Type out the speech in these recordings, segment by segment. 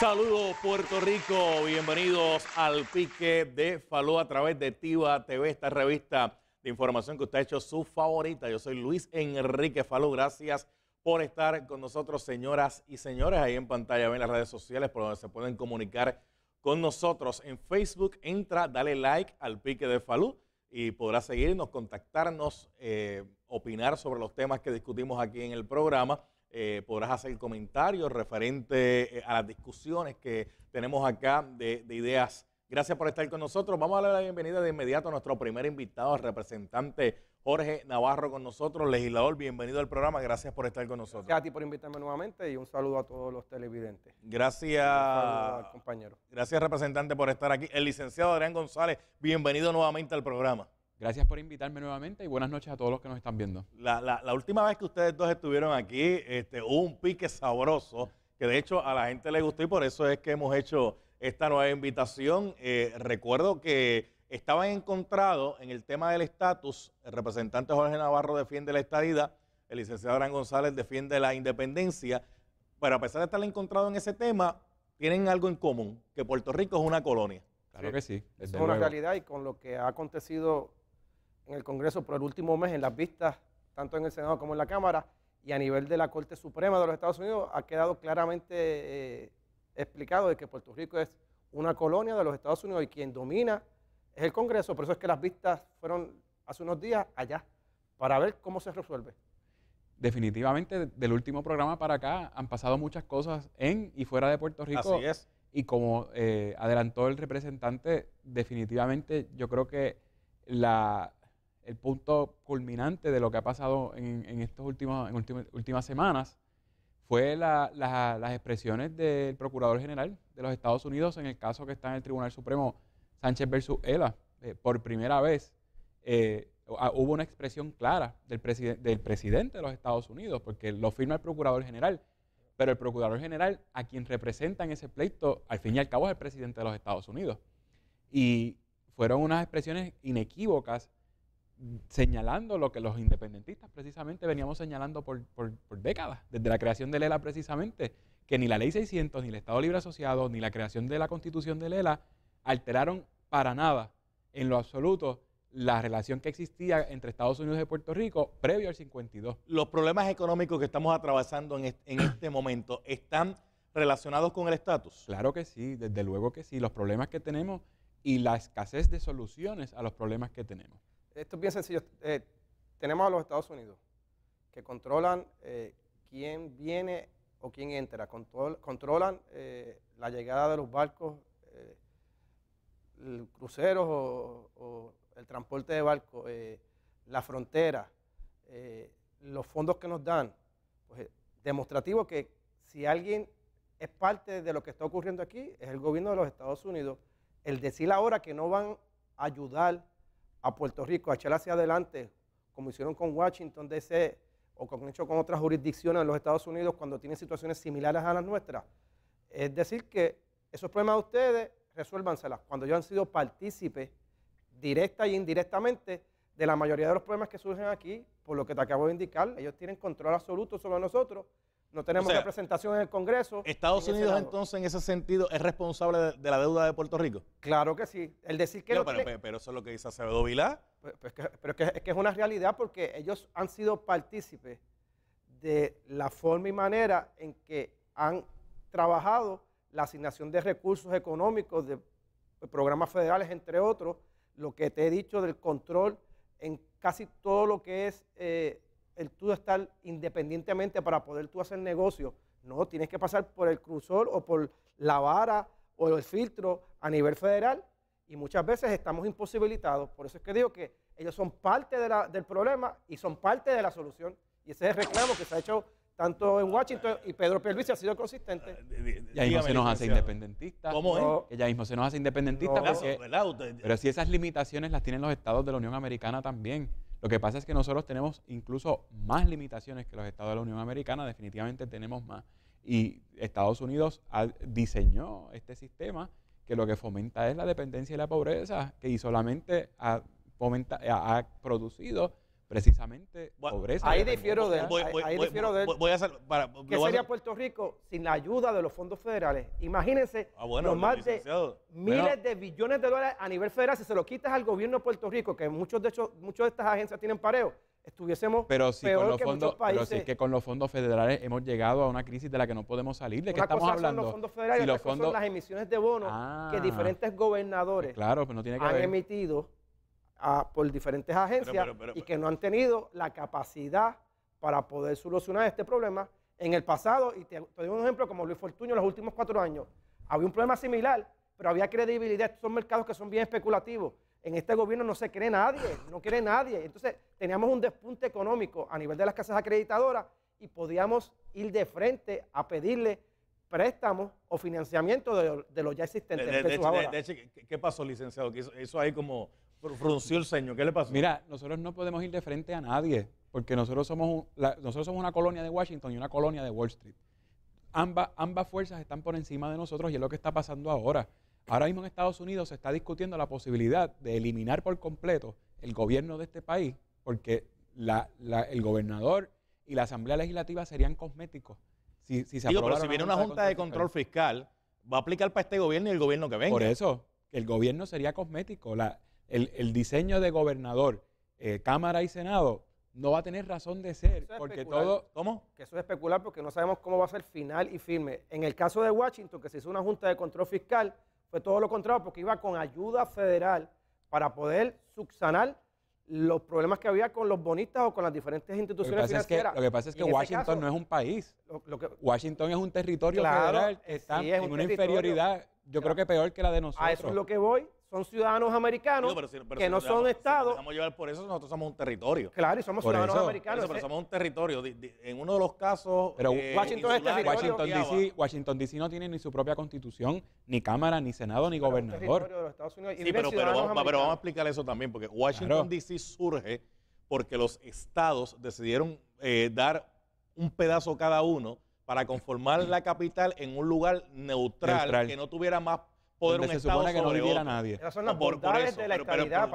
Saludos Puerto Rico, bienvenidos al pique de Falú a través de Tiva TV, esta revista de información que usted ha hecho su favorita. Yo soy Luis Enrique Falú, gracias por estar con nosotros señoras y señores. Ahí en pantalla ven las redes sociales por donde se pueden comunicar con nosotros. En Facebook entra, dale like al pique de Falú y podrá seguirnos, contactarnos, eh, opinar sobre los temas que discutimos aquí en el programa. Eh, podrás hacer comentarios referente eh, a las discusiones que tenemos acá de, ideas. Gracias por estar con nosotros. Vamos a darle la bienvenida de inmediato a nuestro primer invitado, el representante Jorge Navarro con nosotros. Legislador, bienvenido al programa. Gracias por estar con nosotros. Gracias a ti por invitarme nuevamente y un saludo a todos los televidentes. Gracias. compañero. Gracias, representante, por estar aquí. El licenciado Adrián González, bienvenido nuevamente al programa. Gracias por invitarme nuevamente y buenas noches a todos los que nos están viendo. La, última vez que ustedes dos estuvieron aquí, este, hubo un pique sabroso que de hecho a la gente le gustó y por eso es que hemos hecho esta nueva invitación. Eh, recuerdo que estaban encontrados en el tema del estatus, el representante Jorge Navarro defiende la estadidad, el licenciado Aran González defiende la independencia, pero a pesar de estar encontrado en ese tema, tienen algo en común, que Puerto Rico es una colonia. Claro que sí. Es una realidad y con lo que ha acontecido en el Congreso por el último mes en las vistas, tanto en el Senado como en la Cámara, y a nivel de la Corte Suprema de los Estados Unidos, ha quedado claramente eh, explicado de que Puerto Rico es una colonia de los Estados Unidos y quien domina es el Congreso. Por eso es que las vistas fueron hace unos días allá, para ver cómo se resuelve. Definitivamente, del último programa para acá han pasado muchas cosas en y fuera de Puerto Rico. Así es. Y como eh, adelantó el representante, definitivamente yo creo que la, el punto culminante de lo que ha pasado en, estas últimas, semanas fue las expresiones del Procurador General de los Estados Unidos en el caso que está en el Tribunal Supremo Sánchez versus ELA. Eh, por primera vez eh, hubo una expresión clara del, del presidente de los Estados Unidos, porque lo firma el Procurador General, pero el Procurador General a quien representa en ese pleito, al fin y al cabo, es el presidente de los Estados Unidos. Y fueron unas expresiones inequívocas señalando lo que los independentistas precisamente veníamos señalando por, décadas, desde la creación de Lela precisamente, que ni la Ley 600, ni el Estado Libre Asociado, ni la creación de la Constitución de Lela alteraron para nada, en lo absoluto, la relación que existía entre Estados Unidos y Puerto Rico previo al 52. Los problemas económicos que estamos atravesando en este momento están relacionados con el estatus. Claro que sí, desde luego que sí, los problemas que tenemos y la escasez de soluciones a los problemas que tenemos esto es bien sencillo. Eh, tenemos a los Estados Unidos, que controlan eh, quién viene o quién entra, controlan eh, la llegada de los barcos, cruceros o, el transporte de barcos, la frontera, los fondos que nos dan. Pues, demostrativo que si alguien es parte de lo que está ocurriendo aquí, es el gobierno de los Estados Unidos. El decir ahora que no van a ayudar a Puerto Rico a echar hacia adelante, como hicieron con Washington DC o como han hecho con otras jurisdicciones en los Estados Unidos cuando tienen situaciones similares a las nuestras. Es decir, que esos problemas de ustedes, resuélvanselas. Cuando ellos han sido partícipes, directa e indirectamente, de la mayoría de los problemas que surgen aquí, por lo que te acabo de indicar, ellos tienen control absoluto sobre nosotros no tenemos representación en el Congreso. ¿Estados Unidos entonces en ese sentido es responsable de, la deuda de Puerto Rico? Claro que sí. El decir que... No, pero, eso es lo que dice Acevedo Vilá. Pues, pues, pero, es que, es, una realidad porque ellos han sido partícipes de la forma y manera en que han trabajado la asignación de recursos económicos de programas federales, entre otros, lo que te he dicho del control en casi todo lo que es... Eh, el tú estar independientemente para poder tú hacer negocio. No, tienes que pasar por el cruzor o por la vara o el filtro a nivel federal y muchas veces estamos imposibilitados. Por eso es que digo que ellos son parte del problema y son parte de la solución. Y ese es el reclamo que se ha hecho tanto en Washington y Pedro Pierluisi ha sido consistente. Ya mismo se nos hace independentista ¿Cómo es? Ya mismo se nos hace independentista pero si esas limitaciones las tienen los estados de la Unión Americana también. Lo que pasa es que nosotros tenemos incluso más limitaciones que los estados de la Unión Americana, definitivamente tenemos más. Y Estados Unidos diseñó este sistema que lo que fomenta es la dependencia y la pobreza, que y solamente ha producido precisamente pobreza. Ahí difiero de él. ¿Qué sería Puerto Rico sin la ayuda de los fondos federales? Imagínense ah, más de miles de billones de dólares a nivel federal. Si se lo quitas al gobierno de Puerto Rico, que muchos de, hecho, muchos de estas agencias tienen pareo, estuviésemos pero si con los que fondos, Pero si que con los fondos federales hemos llegado a una crisis de la que no podemos salir. ¿De qué estamos hablando? Son los fondos federales si los son las emisiones de bonos que ah. diferentes gobernadores pues han emitido por diferentes agencias y que no han tenido la capacidad para poder solucionar este problema en el pasado. Y te, doy un ejemplo como Luis Fortuño en los últimos cuatro años. Había un problema similar, pero había credibilidad. Estos son mercados que son bien especulativos. En este gobierno no se cree nadie, no cree nadie. Entonces teníamos un despunte económico a nivel de las casas acreditadoras y podíamos ir de frente a pedirle préstamos o financiamiento de, los ya existentes. De, hecho, ¿Qué pasó, licenciado? Que eso, eso hay como frunció el ceño, ¿qué le pasó? Mira, nosotros no podemos ir de frente a nadie, porque nosotros somos, nosotros somos una colonia de Washington y una colonia de Wall Street. ambas fuerzas están por encima de nosotros y es lo que está pasando ahora. Ahora mismo en Estados Unidos se está discutiendo la posibilidad de eliminar por completo el gobierno de este país, porque el gobernador y la Asamblea Legislativa serían cosméticos. Si, se Digo, pero si viene una Junta de Control, este fiscal, va a aplicar para este gobierno y el gobierno que venga. Por eso, el gobierno sería cosmético. La, el, el diseño de gobernador, eh, Cámara y Senado no va a tener razón de ser, porque todo... ¿Cómo? Que eso es especular porque no sabemos cómo va a ser final y firme. En el caso de Washington, que se hizo una junta de control fiscal, fue todo lo contrario, porque iba con ayuda federal para poder subsanar los problemas que había con los bonistas o con las diferentes instituciones lo financieras. lo que pasa es que Washington no es un país. Lo, que, Washington es un territorio federal eh, está en una inferioridad, yo creo que peor que la de nosotros. A eso es lo que voy, son ciudadanos americanos que no son estados. a llevar por eso, nosotros somos un territorio. Claro, y somos ciudadanos americanos. pero somos un territorio. En uno de los casos. Pero eh, Washington es Washington DC, no tiene ni su propia constitución, ni cámara, ni senado, ni gobernador. pero, vamos, a explicar eso también, porque Washington DC surge porque los estados decidieron eh, dar un pedazo cada uno para conformar la capital en un lugar neutral. que no tuviera más poder un supone que no viviera nadie. son las Por- de la pero- pero- estabilidad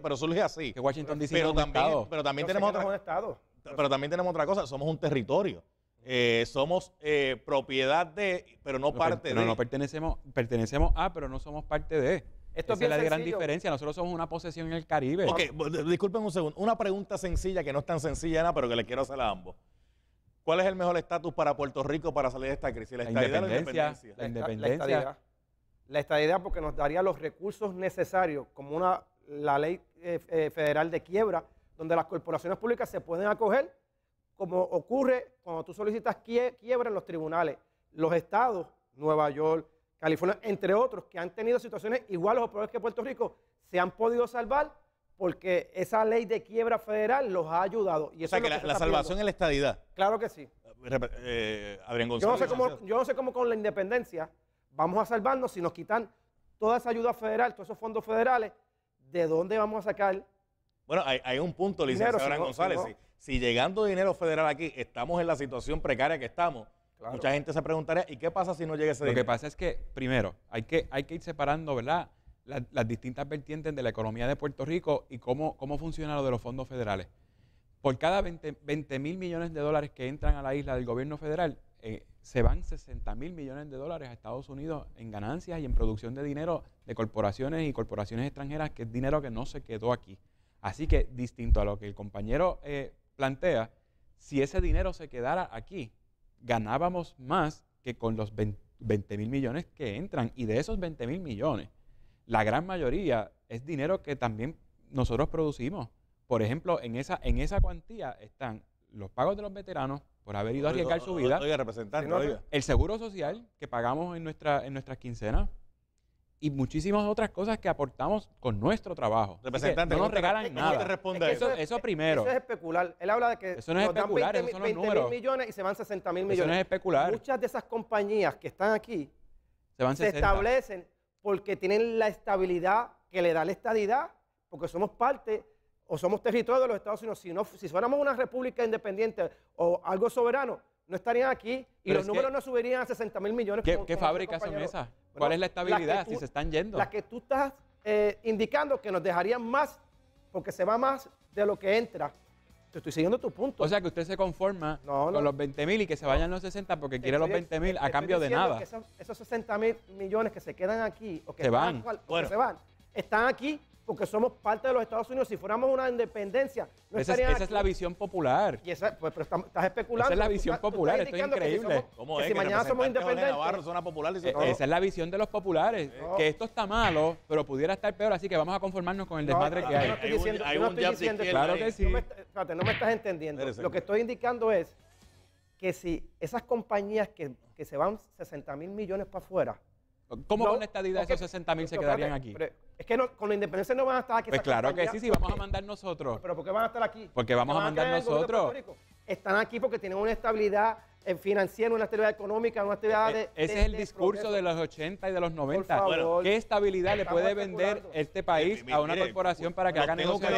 pero- surge- así. Que Washington dice. es Pero también, pero también tenemos estado. pero también tenemos otra cosa, somos un territorio. Eh, somos eh, propiedad de, pero no parte de. no pertenecemos, pertenecemos a, pero no somos parte de. Esto es la gran diferencia. Nosotros somos una posesión en el Caribe. Ok, disculpen un segundo. Una pregunta sencilla que no es tan sencilla, nada, pero que le quiero hacer a ambos. ¿Cuál es el mejor estatus para Puerto Rico para salir de esta crisis? ¿La la independencia. La independencia la estadidad porque nos daría los recursos necesarios, como una, la ley eh, eh, federal de quiebra, donde las corporaciones públicas se pueden acoger, como ocurre cuando tú solicitas quiebra en los tribunales. Los estados, Nueva York, California, entre otros, que han tenido situaciones iguales o peores que Puerto Rico, se han podido salvar porque esa ley de quiebra federal los ha ayudado. Y o sea, es que, la, salvación es la estadidad. Claro que sí. Eh, yo no sé cómo con la independencia vamos a salvarnos si nos quitan toda esa ayuda federal, todos esos fondos federales, ¿de dónde vamos a sacar? Bueno, hay, un punto, licenciado González. Si, llegando dinero federal aquí, estamos en la situación precaria que estamos, mucha gente se preguntaría, ¿y qué pasa si no llega ese dinero? Lo que pasa es que, primero, hay que, hay que ir separando, ¿verdad? Las, distintas vertientes de la economía de Puerto Rico y cómo, cómo funciona lo de los fondos federales. Por cada 20 mil millones de dólares que entran a la isla del gobierno federal, eh, se van 60 mil millones de dólares a Estados Unidos en ganancias y en producción de dinero de corporaciones y corporaciones extranjeras, que es dinero que no se quedó aquí. Así que, distinto a lo que el compañero eh, plantea, si ese dinero se quedara aquí, ganábamos más que con los 20 mil millones que entran. Y de esos 20 mil millones, la gran mayoría es dinero que también nosotros producimos. Por ejemplo, en esa, en esa cuantía están los pagos de los veteranos por haber ido a arriesgar su vida. El seguro social que pagamos en, nuestra, en nuestras quincenas y muchísimas otras cosas que aportamos con nuestro trabajo. Representante, no nos regalan nada. eso, primero. Eso es especular. Él habla de que eso no es son los mil millones y se van 60 mil millones. Eso no es especular. Muchas de esas compañías que están aquí se, se establecen porque tienen la estabilidad que le da la estadidad, porque somos parte o somos territorios de los Estados Unidos. Si, no, si fuéramos una república independiente o algo soberano, no estarían aquí y los números no subirían a 60 mil millones. ¿Qué, fábrica fábricas son esas? ¿Cuál es la estabilidad si se están yendo? La que tú estás eh, indicando que nos dejarían más porque se va más de lo que entra. Te estoy siguiendo tu punto. O sea que usted se conforma con los 20 mil y que se vayan los 60 porque quiere los 20 mil a cambio de nada. esos, 60 mil millones que se quedan aquí o que, van. o que se van, están aquí porque somos parte de los Estados Unidos. Si fuéramos una independencia, no esa, es, esa es la visión popular. Y pues, pero estás, especulando. Esa es la visión popular, esto es increíble. si, mañana somos independientes. E- esa es la visión de los populares, que esto está malo, pero pudiera estar peor, así que vamos a conformarnos con el desmadre que hay. No estoy diciendo, hay un, claro que sí. no me estás entendiendo. Lo que estoy indicando es que si esas compañías que, que se van 60 mil millones para afuera, ¿Cómo con la estabilidad de esos 60 mil se quedarían aquí? es que con la independencia no van a estar aquí. Pues claro que sí, sí, vamos a mandar nosotros. ¿Pero por qué van a estar aquí? Porque vamos a mandar nosotros. Están aquí porque tienen una estabilidad eh, financiera, una estabilidad económica, una estabilidad eh, eh, de... Ese es el discurso de los 80 y de los 90. Favor, ¿Qué estabilidad le puede vender este país a una corporación para que hagan negocios?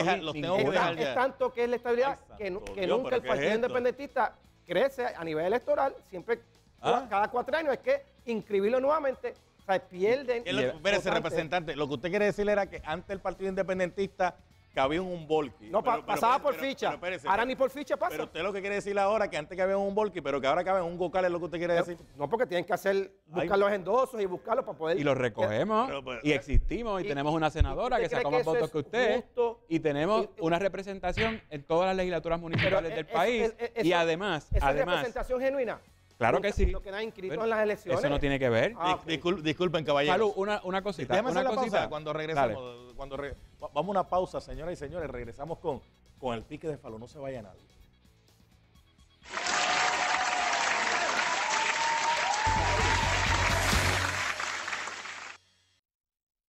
Es tanto que es la estabilidad que, nunca el Partido Independentista crece a nivel electoral, siempre ah. cada cuatro años, es que inscribirlo nuevamente o sea, pierden. Espérese, representante, lo que usted quiere decir era que antes el Partido Independentista cabía un volki. No, pasaba por ficha. ahora ni por ficha pasa. Pero usted lo que quiere decir ahora que antes que había un volki, pero que ahora cabe un gocal es lo que usted quiere decir. No, porque tienen que hacer, buscar los endosos y buscarlos para poder. Y los recogemos. y eh, existimos y, tenemos una senadora que se más votos que usted. y tenemos una representación en todas las legislaturas municipales e- del país. E- y además. Esa representación genuina. Claro que sí. Lo que inscrito en las elecciones. Eso no tiene que ver. Ah, disculpen, caballero. Salud, una, una cosita. Déjame una hacer cosita. pausa cuando regresamos. Cuando re vamos a una pausa, señoras y señores. Regresamos con, con el pique de Falo. No se vaya nadie.